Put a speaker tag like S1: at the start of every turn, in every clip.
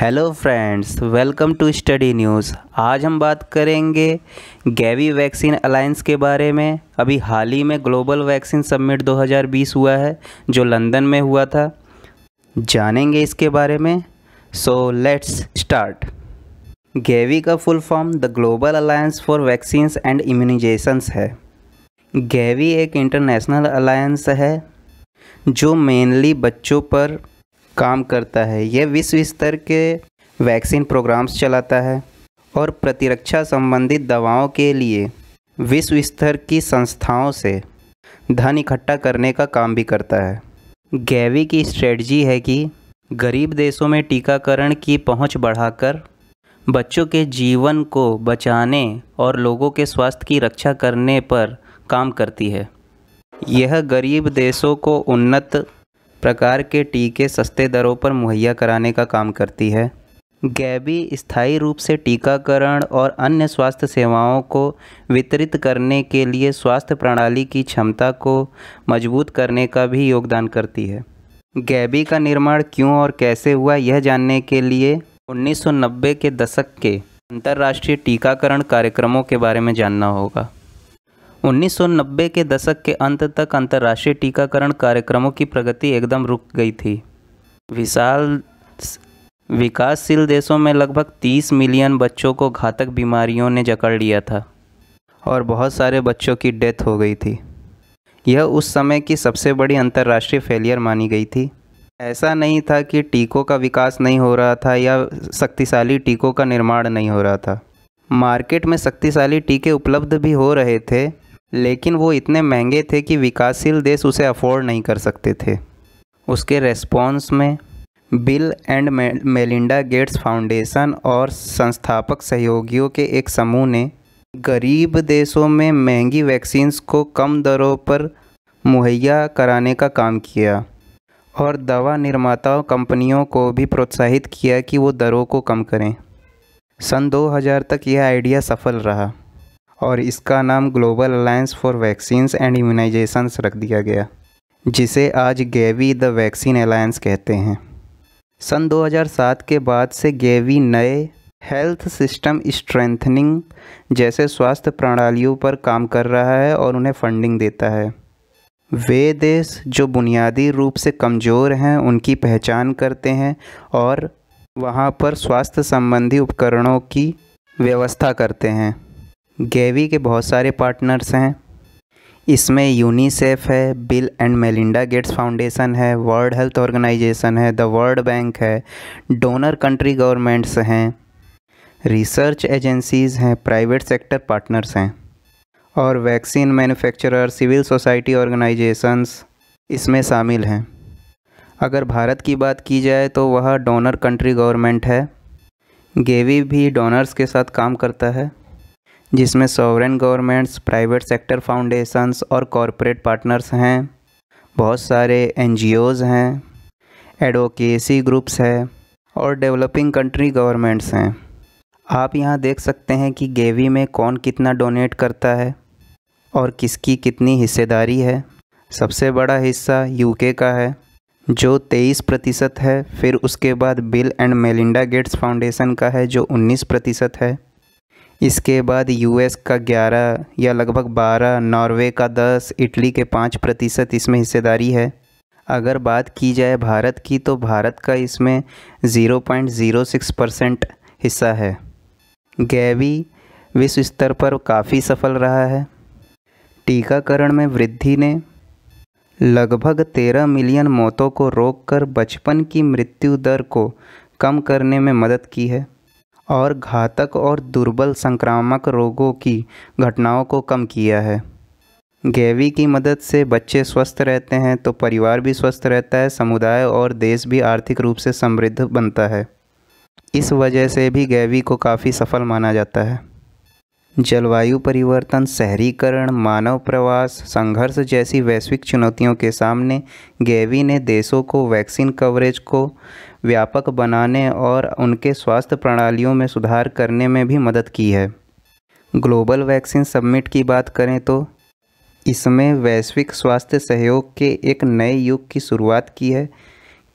S1: hello friends welcome to study news आज हम बात करेंगे गैवी वैक्सीन अलायंस के बारे में अभी हाल ही में ग्लोबल वैक्सीन सबमिट 2020 हुआ है जो लंदन में हुआ था जानेंगे इसके बारे में सो लेट्स स्टार्ट गैवी का full form the global alliance for vaccines and immunisations है गैवी एक इंटरनेशनल अलायंस है जो मेनली बच्चों पर काम करता है यह विश्व स्तर के वैक्सीन प्रोग्राम्स चलाता है और प्रतिरक्षा संबंधित दवाओं के लिए विश्व स्तर की संस्थाओं से धन इकट्ठा करने का काम भी करता है गैवी की स्ट्रेटजी है कि गरीब देशों में टीकाकरण की पहुंच बढ़ाकर बच्चों के जीवन को बचाने और लोगों के स्वास्थ्य की रक्षा करने पर काम करती है यह गरीब देशों को उन्नत प्रकार के टीके सस्ते दरों पर मुहैया कराने का काम करती है गैबी स्थायी रूप से टीकाकरण और अन्य स्वास्थ्य सेवाओं को वितरित करने के लिए स्वास्थ्य प्रणाली की क्षमता को मजबूत करने का भी योगदान करती है गैबी का निर्माण क्यों और कैसे हुआ यह जानने के लिए 1990 के दशक के अंतर्राष्ट्रीय टीकाकरण कार्यक्रमों के बारे में जानना होगा 1990 के दशक के अंत तक अंतर्राष्ट्रीय टीकाकरण कार्यक्रमों की प्रगति एकदम रुक गई थी विशाल विकासशील देशों में लगभग 30 मिलियन बच्चों को घातक बीमारियों ने जकड़ लिया था और बहुत सारे बच्चों की डेथ हो गई थी यह उस समय की सबसे बड़ी अंतर्राष्ट्रीय फेलियर मानी गई थी ऐसा नहीं था कि टीकों का विकास नहीं हो रहा था या शक्तिशाली टीकों का निर्माण नहीं हो रहा था मार्केट में शक्तिशाली टीके उपलब्ध भी हो रहे थे लेकिन वो इतने महंगे थे कि विकासशील देश उसे अफोर्ड नहीं कर सकते थे उसके रेस्पॉन्स में Bill and Melinda Gates foundation और संस्थापक सहयोगियों के एक समूह ने गरीब देशों में महंगी वैक्सीन्स को कम दरों पर मुहैया कराने का काम किया और दवा निर्माताओं कंपनियों को भी प्रोत्साहित किया कि वो दरों को कम करें सन 2000 तक यह आइडिया सफल रहा और इसका नाम global alliance for vaccines and immunisation रख दिया गया जिसे आज गेवी द वैक्सीन अलायंस कहते हैं सन 2007 के बाद से गेवी नए हेल्थ सिस्टम स्ट्रेंथनिंग जैसे स्वास्थ्य प्रणालियों पर काम कर रहा है और उन्हें फंडिंग देता है वे देश जो बुनियादी रूप से कमज़ोर हैं उनकी पहचान करते हैं और वहाँ पर स्वास्थ्य संबंधी उपकरणों की व्यवस्था करते हैं गेवी के बहुत सारे पार्टनर्स हैं इसमें यूनिसेफ है Bill and Melinda Gates foundation है वर्ल्ड हेल्थ ऑर्गेनाइजेशन है द वर्ल्ड बैंक है डोनर कंट्री गवर्नमेंट्स हैं रिसर्च एजेंसीज़ हैं प्राइवेट सेक्टर पार्टनर्स हैं और vaccine manufacturer civil society organisations इसमें शामिल हैं अगर भारत की बात की जाए तो वह डोनर कंट्री गवर्नमेंट है गेवी भी डोनर्स के साथ काम करता है जिसमें sovereign governments private sector foundations और कॉरपोरेट पार्टनर्स हैं बहुत सारे एन हैं एडवोकेसी ग्रुप्स है और डेवलपिंग कंट्री गवर्नमेंट्स हैं आप यहाँ देख सकते हैं कि गेवी में कौन कितना डोनेट करता है और किसकी कितनी हिस्सेदारी है सबसे बड़ा हिस्सा यूके का है जो 23 प्रतिशत है फिर उसके बाद Bill and Melinda Gates foundation का है जो 19 प्रतिशत है इसके बाद यूएस का ग्यारह या लगभग बारह नॉर्वे का दस इटली के पाँच प्रतिशत इसमें हिस्सेदारी है अगर बात की जाए भारत की तो भारत का इसमें 0.06 परसेंट हिस्सा है गैवी विश्व स्तर पर काफ़ी सफल रहा है टीकाकरण में वृद्धि ने लगभग 13 मिलियन मौतों को रोककर बचपन की मृत्यु दर को कम करने में मदद की है और घातक और दुर्बल संक्रामक रोगों की घटनाओं को कम किया है गैवी की मदद से बच्चे स्वस्थ रहते हैं तो परिवार भी स्वस्थ रहता है समुदाय और देश भी आर्थिक रूप से समृद्ध बनता है इस वजह से भी गैवी को काफ़ी सफल माना जाता है जलवायु परिवर्तन शहरीकरण मानव प्रवास संघर्ष जैसी वैश्विक चुनौतियों के सामने गैवी ने देशों को वैक्सीन कवरेज को व्यापक बनाने और उनके स्वास्थ्य प्रणालियों में सुधार करने में भी मदद की है ग्लोबल वैक्सीन सबमिट की बात करें तो इसमें वैश्विक स्वास्थ्य सहयोग के एक नए युग की शुरुआत की है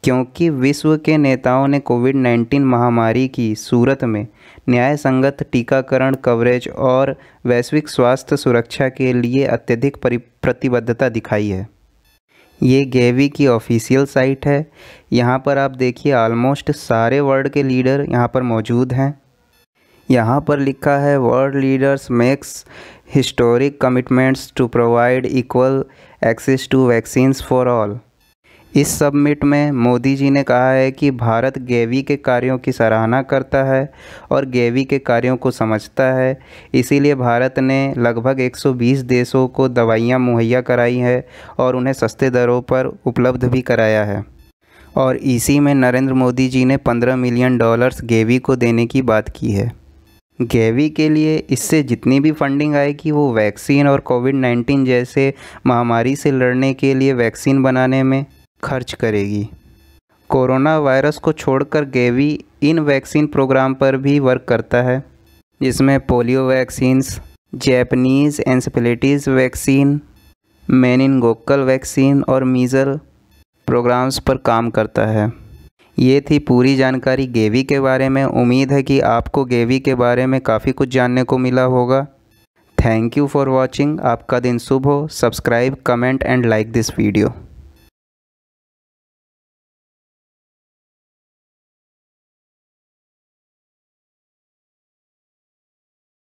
S1: क्योंकि विश्व के नेताओं ने कोविड 19 महामारी की सूरत में न्याय संगत टीकाकरण कवरेज और वैश्विक स्वास्थ्य सुरक्षा के लिए अत्यधिक प्रतिबद्धता दिखाई है ये गेवी की ऑफिशियल साइट है यहाँ पर आप देखिए ऑलमोस्ट सारे वर्ल्ड के लीडर यहाँ पर मौजूद हैं यहाँ पर लिखा है world leaders makes historic commitments to provide equal access to vaccines for all इस सबमिट में मोदी जी ने कहा है कि भारत गैवी के कार्यों की सराहना करता है और गैवी के कार्यों को समझता है इसीलिए भारत ने लगभग 120 देशों को दवाइयाँ मुहैया कराई है और उन्हें सस्ते दरों पर उपलब्ध भी कराया है और इसी में नरेंद्र मोदी जी ने 15 मिलियन डॉलर्स गेवी को देने की बात की है गेवी के लिए इससे जितनी भी फंडिंग आएगी वो वैक्सीन और कोविड 19 जैसे महामारी से लड़ने के लिए वैक्सीन बनाने में खर्च करेगी कोरोना वायरस को छोड़कर गेवी इन वैक्सीन प्रोग्राम पर भी वर्क करता है जिसमें polio vaccines Japanese encephalitis vaccine meningococcal vaccine और मीज़ल प्रोग्राम्स पर काम करता है ये थी पूरी जानकारी गेवी के बारे में उम्मीद है कि आपको गेवी के बारे में काफ़ी कुछ जानने को मिला होगा थैंक यू फॉर वॉचिंग आपका दिन शुभ हो subscribe comment and like this video